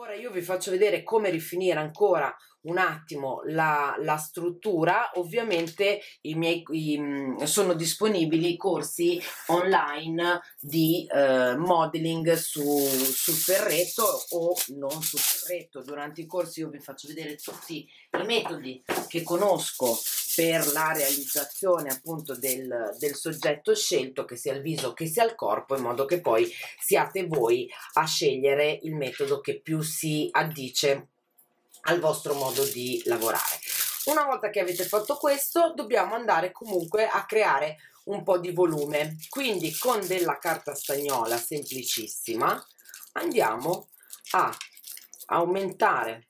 Ora io vi faccio vedere come rifinire ancora un attimo la, la struttura, ovviamente i miei, i, sono disponibili corsi online di eh, modeling su, sul ferretto o non sul ferretto, durante i corsi io vi faccio vedere tutti i metodi che conosco per la realizzazione appunto del, del, soggetto scelto, che sia il viso che sia il corpo, in modo che poi siate voi a scegliere il metodo che più si addice al vostro modo di lavorare. Una volta che avete fatto questo, dobbiamo andare comunque a creare un po' di volume. Quindi con della carta stagnola semplicissima andiamo a aumentare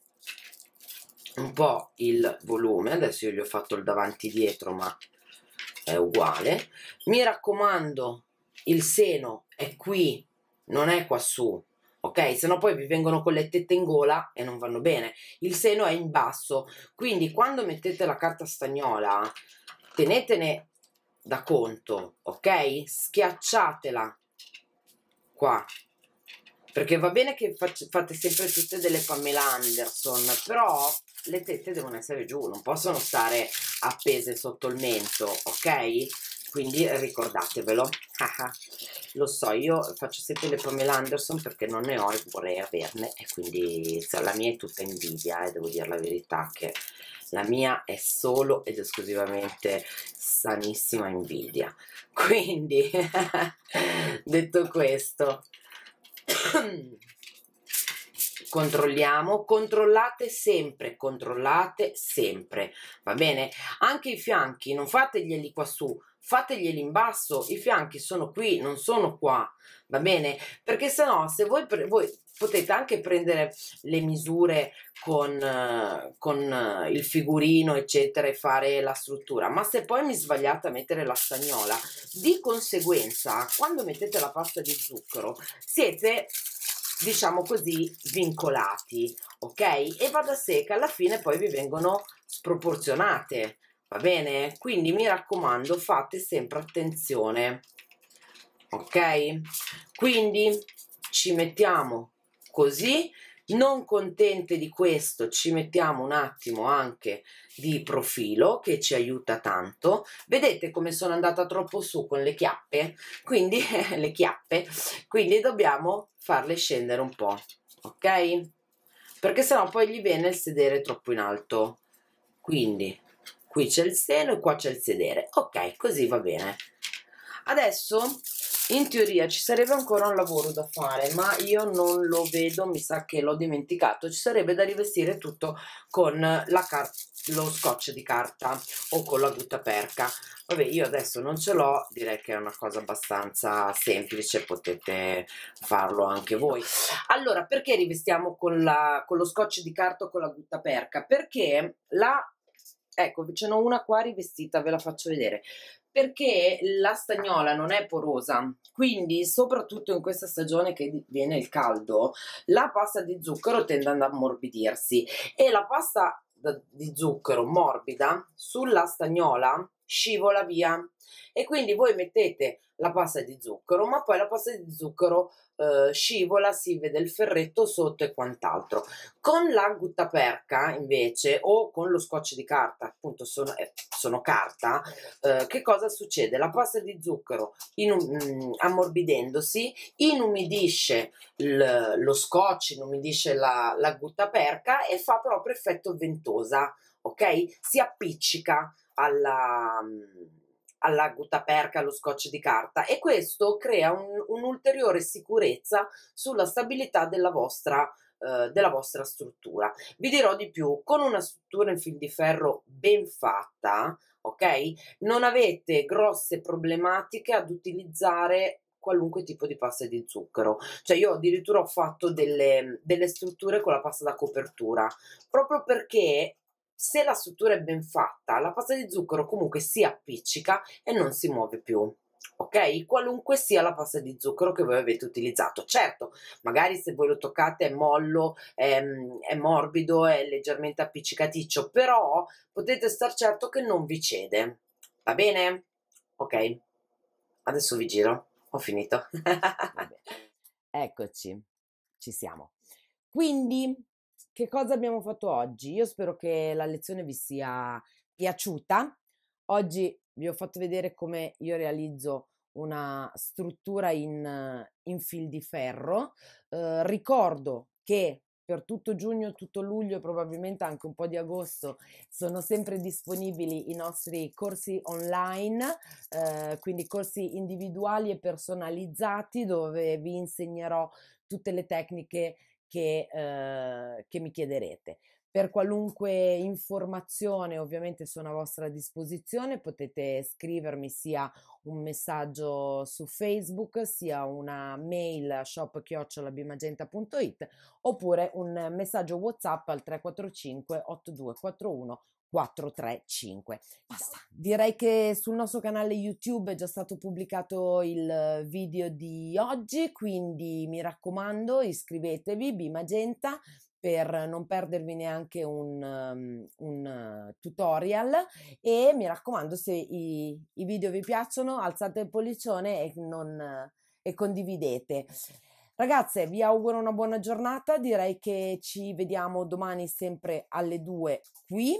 un po' il volume adesso io gli ho fatto il davanti dietro ma è uguale mi raccomando il seno è qui non è qua su ok? Se no poi vi vengono con le tette in gola e non vanno bene. Il seno è in basso, quindi quando mettete la carta stagnola tenetene da conto, ok? Schiacciatela qua. Perché va bene che fate sempre tutte delle Pamela Anderson, però le tette devono essere giù, non possono stare appese sotto il mento, ok? Quindi ricordatevelo. Ah, ah. Lo so, io faccio sempre le Pamela Anderson perché non ne ho e vorrei averne e quindi la mia è tutta invidia e eh, devo dire la verità che la mia è solo ed esclusivamente sanissima invidia. Quindi, detto questo... controlliamo, controllate sempre, controllate sempre, va bene? Anche i fianchi, non fateglieli qua su, fateglieli in basso, i fianchi sono qui, non sono qua, va bene? Perché se no, se voi, voi potete anche prendere le misure con, con eh, il figurino, eccetera, e fare la struttura, ma se poi mi sbagliate a mettere la stagnola, di conseguenza, quando mettete la pasta di zucchero, siete diciamo così, vincolati, ok? E vado a sé alla fine poi vi vengono sproporzionate, va bene? Quindi mi raccomando, fate sempre attenzione, ok? Quindi ci mettiamo così non contente di questo, ci mettiamo un attimo anche di profilo che ci aiuta tanto. Vedete come sono andata troppo su con le chiappe? Quindi le chiappe, quindi dobbiamo farle scendere un po', ok? Perché sennò poi gli viene il sedere troppo in alto. Quindi qui c'è il seno e qua c'è il sedere. Ok, così va bene. Adesso in teoria ci sarebbe ancora un lavoro da fare ma io non lo vedo mi sa che l'ho dimenticato ci sarebbe da rivestire tutto con la lo scotch di carta o con la guttaperca vabbè io adesso non ce l'ho direi che è una cosa abbastanza semplice potete farlo anche voi allora perché rivestiamo con, la, con lo scotch di carta o con la guttaperca perché la ecco ce n'ho una qua rivestita ve la faccio vedere perché la stagnola non è porosa, quindi soprattutto in questa stagione che viene il caldo, la pasta di zucchero tende ad ammorbidirsi e la pasta di zucchero morbida sulla stagnola scivola via e quindi voi mettete la pasta di zucchero ma poi la pasta di zucchero eh, scivola si vede il ferretto sotto e quant'altro con la guttaperca invece o con lo scotch di carta appunto sono, eh, sono carta eh, che cosa succede la pasta di zucchero in, mm, ammorbidendosi inumidisce il, lo scotch inumidisce la, la guttaperca e fa proprio effetto ventosa ok si appiccica alla, alla guttaperca, allo scotch di carta e questo crea un, un'ulteriore sicurezza sulla stabilità della vostra eh, della vostra struttura. Vi dirò di più, con una struttura in fil di ferro ben fatta, ok? Non avete grosse problematiche ad utilizzare qualunque tipo di pasta di zucchero. Cioè io addirittura ho fatto delle, delle strutture con la pasta da copertura, proprio perché se la struttura è ben fatta, la pasta di zucchero comunque si appiccica e non si muove più. Ok, qualunque sia la pasta di zucchero che voi avete utilizzato, certo, magari se voi lo toccate è mollo, è, ehm, è morbido, è leggermente appiccicaticcio, però potete star certo che non vi cede. Va bene? Ok, adesso vi giro, ho finito. Eccoci, ci siamo. Quindi che cosa abbiamo fatto oggi? Io spero che la lezione vi sia piaciuta. Oggi vi ho fatto vedere come io realizzo una struttura in, in fil di ferro. Eh, ricordo che per tutto giugno, tutto luglio e probabilmente anche un po' di agosto sono sempre disponibili i nostri corsi online, eh, quindi corsi individuali e personalizzati dove vi insegnerò tutte le tecniche che, eh, che mi chiederete. Per qualunque informazione ovviamente sono a vostra disposizione, potete scrivermi sia un messaggio su Facebook, sia una mail shopchiocciolabimagenta.it oppure un messaggio WhatsApp al 345 8241 435. Basta. Direi che sul nostro canale YouTube è già stato pubblicato il eh, video di oggi, quindi mi raccomando iscrivetevi, Bi Magenta, per non perdervi neanche un, ehm, un tutorial e mi raccomando se i, i, video vi piacciono alzate il pollicione e, non, e condividete. Ragazze, vi auguro una buona giornata, direi che ci vediamo domani sempre alle 2 qui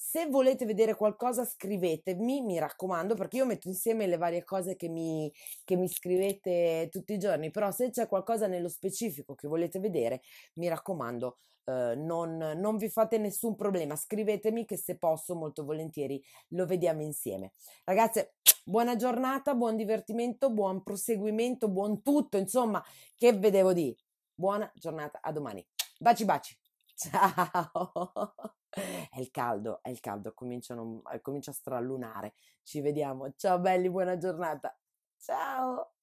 se volete vedere qualcosa scrivetemi, mi raccomando, perché io metto insieme le varie cose che mi, che mi scrivete tutti i giorni, però se c'è qualcosa nello specifico che volete vedere, mi raccomando, eh, non, non vi fate nessun problema, scrivetemi che se posso molto volentieri lo vediamo insieme. Ragazze, buona giornata, buon divertimento, buon proseguimento, buon tutto, insomma, che vedevo di. Buona giornata, a domani. Baci baci. Ciao! È il caldo, è il caldo, comincia a stralunare. Ci vediamo. Ciao belli, buona giornata. Ciao!